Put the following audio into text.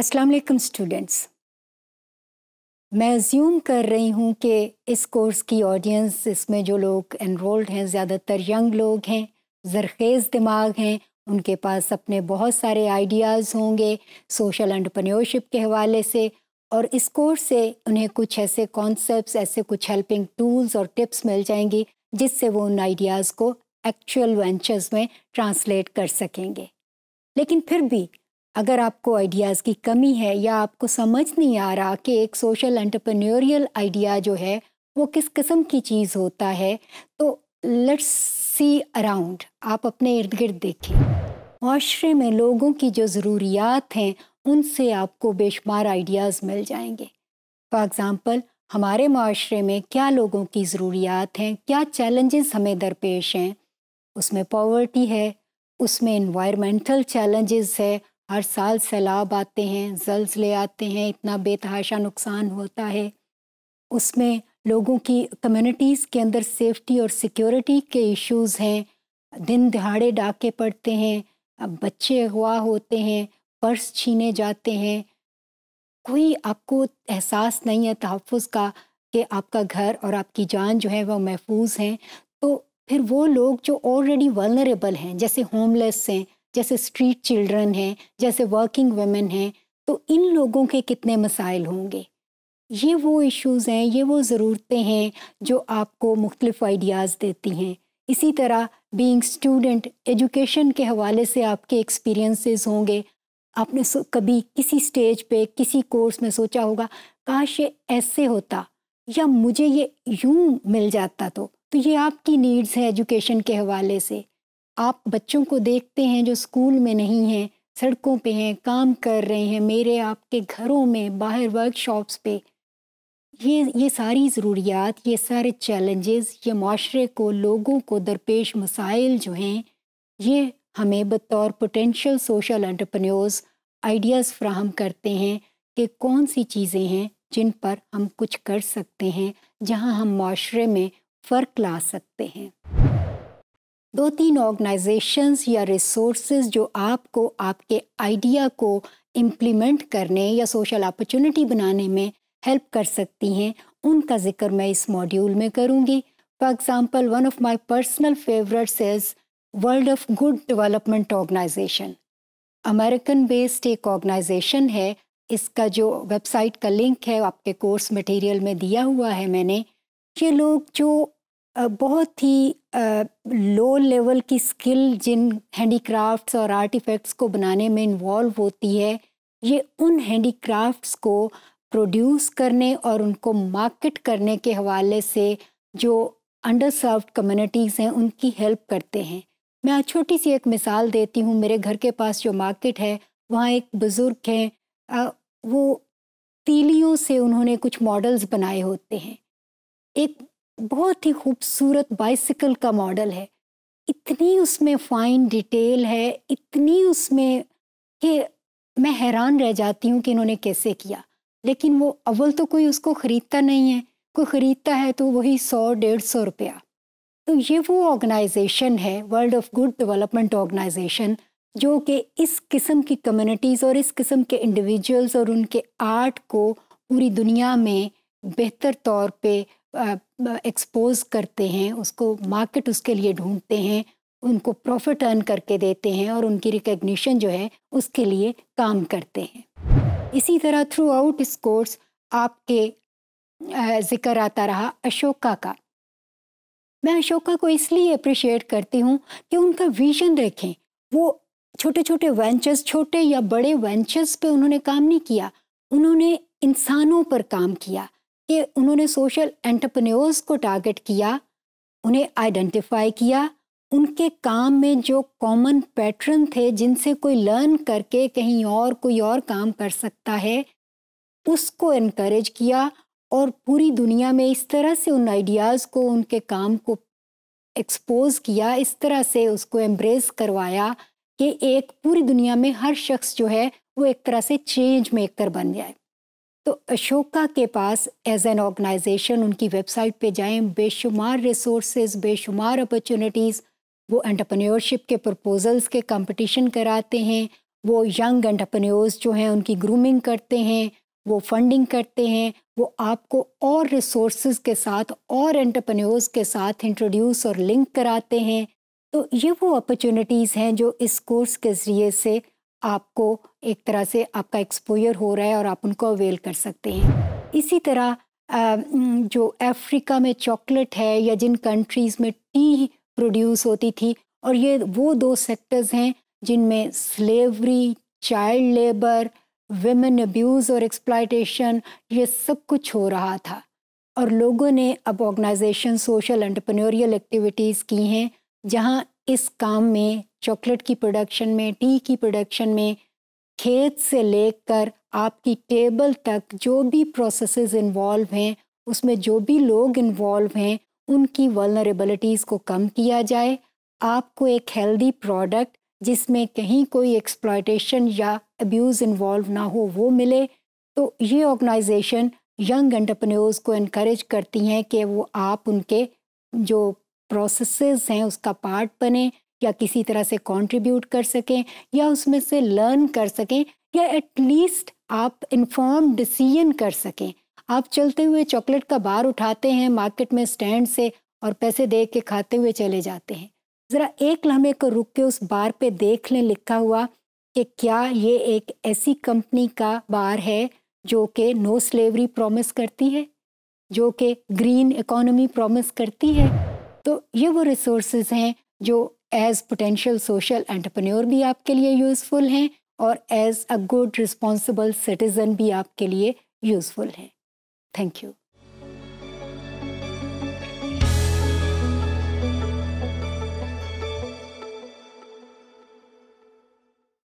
अस्सलाम वालेकुम स्टूडेंट्स मैं ज्यूम कर रही हूँ कि इस कोर्स की ऑडियंस इसमें जो लोग एनरोल्ड हैं ज़्यादातर यंग लोग हैं जरखेज़ दिमाग हैं उनके पास अपने बहुत सारे आइडियाज़ होंगे सोशल एंटरप्रेन्योरशिप के हवाले से और इस कोर्स से उन्हें कुछ ऐसे कॉन्सेप्ट्स ऐसे कुछ हेल्पिंग टूल्स और टिप्स मिल जाएंगी जिससे वो उन आइडियाज़ को एक्चुअल वेंचर्स में ट्रांसलेट कर सकेंगे लेकिन फिर भी अगर आपको आइडियाज़ की कमी है या आपको समझ नहीं आ रहा कि एक सोशल एंटरप्रेन्योरियल आइडिया जो है वो किस किस्म की चीज़ होता है तो लेट्स सी अराउंड आप अपने इर्द गिर्द देखें माशरे में लोगों की जो ज़रूरियात हैं उनसे आपको बेशुमार आइडियाज़ मिल जाएंगे फॉर एग्ज़ाम्पल हमारे माशरे में क्या लोगों की ज़रूरियात हैं क्या चैलेंजेस हमें दरपेश हैं उसमें पॉवर्टी है उसमें इन्वायरमेंटल चैलेंजेस है हर साल सैलाब आते हैं जल्जले आते हैं इतना बेतहाशा नुकसान होता है उसमें लोगों की कम्युनिटीज़ के अंदर सेफ्टी और सिक्योरिटी के इश्यूज हैं दिन दिहाड़े डाके पड़ते हैं बच्चे अगवा होते हैं पर्स छीने जाते हैं कोई आपको एहसास नहीं है तहफ़ का कि आपका घर और आपकी जान जो है वह महफूज हैं तो फिर वो लोग जो ऑलरेडी वलनरेबल हैं जैसे होमलेस हैं जैसे स्ट्रीट चिल्ड्रन हैं जैसे वर्किंग वेमेन हैं तो इन लोगों के कितने मसाइल होंगे ये वो इश्यूज़ हैं ये वो ज़रूरतें हैं जो आपको मुख्तलिफ़ आइडियाज़ देती हैं इसी तरह बीइंग स्टूडेंट एजुकेशन के हवाले से आपके एक्सपीरियंसेस होंगे आपने कभी किसी स्टेज पे किसी कोर्स में सोचा होगा काश ये ऐसे होता या मुझे ये यूं मिल जाता तो तो ये आपकी नीड्स हैं एजुकेशन के हवाले से आप बच्चों को देखते हैं जो स्कूल में नहीं हैं सड़कों पे हैं काम कर रहे हैं मेरे आपके घरों में बाहर वर्कशॉप्स पे ये ये सारी ज़रूरियात ये सारे चैलेंजेस ये माशरे को लोगों को दरपेश मसाइल जो हैं ये हमें बतौर पोटेंशियल सोशल एंटरप्रेन्योर्स आइडियाज़ फ्राहम करते हैं कि कौन सी चीज़ें हैं जिन पर हम कुछ कर सकते हैं जहां हम माशरे में फ़र्क ला सकते हैं दो तीन ऑर्गेनाइजेशंस या रिसोर्सेज जो आपको आपके आइडिया को इम्प्लीमेंट करने या सोशल अपॉर्चुनिटी बनाने में हेल्प कर सकती हैं उनका जिक्र मैं इस मॉड्यूल में करूँगी for example one of my personal favourites is World of Good Development Organisation American based एक ऑर्गेनाइजेशन है इसका जो वेबसाइट का लिंक है आपके कोर्स मटेरियल में दिया हुआ है मैंने ये लोग जो बहुत ही लो लेवल की स्किल जिन हैंडीक्राफ्ट्स और आर्टिफैक्ट्स को बनाने में इन्वॉल्व होती है ये उन हैंडीक्राफ्ट्स को प्रोड्यूस करने और उनको मार्केट करने के हवाले से जो अंडर सर्व कम्युनिटीज़ हैं उनकी हेल्प करते हैं मैं आज छोटी सी एक मिसाल देती हूँ मेरे घर के पास जो मार्केट है वहाँ एक बुज़ुर्ग हैं वो तीलियों से उन्होंने कुछ मॉडल्स बनाए होते हैं एक बहुत ही खूबसूरत बाइसिकल का मॉडल है इतनी उसमें फाइन डिटेल है इतनी उसमें कि मैं हैरान रह जाती हूँ कि इन्होंने कैसे किया लेकिन वो अव्वल तो कोई उसको ख़रीदता नहीं है कोई ख़रीदता है तो वही सौ डेढ़ सौ रुपया तो ये वो ऑर्गेनाइजेशन है World of Good Development Organisation जो कि इस किस्म की कम्युनिटीज़ और इस किस्म के इंडिविजुअल्स और उनके आर्ट को पूरी दुनिया में बेहतर तौर पे एक्सपोज करते हैं उसको मार्केट उसके लिए ढूंढते हैं उनको प्रॉफिट अर्न करके देते हैं और उनकी रिकग्निशन जो है उसके लिए काम करते हैं इसी तरह थ्रू आउट इस कोर्स आपके जिक्र आता रहा अशोका का मैं अशोका को इसलिए अप्रिशिएट करती हूँ कि उनका विजन रखें वो छोटे छोटे वेंचर्स छोटे या बड़े वेंचर्स पे उन्होंने काम नहीं किया उन्होंने इंसानों पर काम किया कि उन्होंने सोशल एंटरप्रेन्योर्स को टारगेट किया उन्हें आइडेंटिफाई किया उनके काम में जो कॉमन पैटर्न थे जिनसे कोई लर्न करके कहीं और कोई और काम कर सकता है उसको इनक्रेज किया और पूरी दुनिया में इस तरह से उन आइडियाज़ को उनके काम को एक्सपोज किया इस तरह से उसको एम्ब्रेस करवाया कि एक पूरी दुनिया में हर शख्स जो है वो एक तरह से चेंज मेकर बन जाए तो अशोका के पास एज एन ऑर्गेनाइजेशन उनकी वेबसाइट पे जाएं बेशुमार रिसोर्सेज बेशुमार अपॉर्चुनिटीज़ वो एंटरप्रेन्योरशिप के प्रपोजल्स के कंपटीशन कराते हैं वो यंग एंटरप्रेन्योर्स जो हैं उनकी ग्रूमिंग करते हैं वो फंडिंग करते हैं वो आपको और रिसोर्स के साथ और एंटरप्रेन्योर्स के साथ इंट्रोड्यूस और लिंक कराते हैं तो ये वो अपॉर्चुनिटीज़ हैं जो इस कोर्स के ज़रिए से आपको एक तरह से आपका एक्सपोजर हो रहा है और आप उनको अवेल कर सकते हैं इसी तरह जो अफ्रीका में चॉकलेट है या जिन कंट्रीज़ में टी प्रोड्यूस होती थी और ये वो दो सेक्टर्स हैं जिनमें slavery child labour women abuse और एक्सप्लाइटेशन ये सब कुछ हो रहा था और लोगों ने अब ऑर्गेनाइजेशन सोशल एंटरप्रेन्योरियल एक्टिविटीज़ की हैं जहाँ इस काम में चॉकलेट की प्रोडक्शन में टी की प्रोडक्शन में खेत से लेकर आपकी टेबल तक जो भी प्रोसेसेस इन्वॉल्व हैं उसमें जो भी लोग इन्वॉल्व हैं उनकी वलनरेबिलिटीज़ को कम किया जाए आपको एक हेल्दी प्रोडक्ट जिसमें कहीं कोई एक्सप्लाइटेशन या अब्यूज़ इन्वॉल्व ना हो वो मिले तो ये ऑर्गेनाइजेशन यंग एंटरप्रेन्योर्स को इनक्रेज करती हैं कि वो आप उनके जो प्रोसेसेस हैं उसका पार्ट बने या किसी तरह से कंट्रीब्यूट कर सकें या उसमें से लर्न कर सकें या एटलीस्ट आप इन्फॉर्म डिसीजन कर सकें आप चलते हुए चॉकलेट का बार उठाते हैं मार्केट में स्टैंड से और पैसे दे के खाते हुए चले जाते हैं ज़रा एक लम्हे को रुक के उस बार पे देख लें लिखा हुआ कि क्या ये एक ऐसी कंपनी का बार है जो कि नो स्लेवरी प्रॉमिस करती है जो कि ग्रीन इकोनॉमी प्रॉमिस करती है तो ये वो रिसोर्सेज हैं जो एज पोटेंशियल सोशल एंटरप्रेन्योर भी आपके लिए यूज़फुल हैं और as a good responsible citizen भी आपके लिए यूज़फुल हैं थैंक यू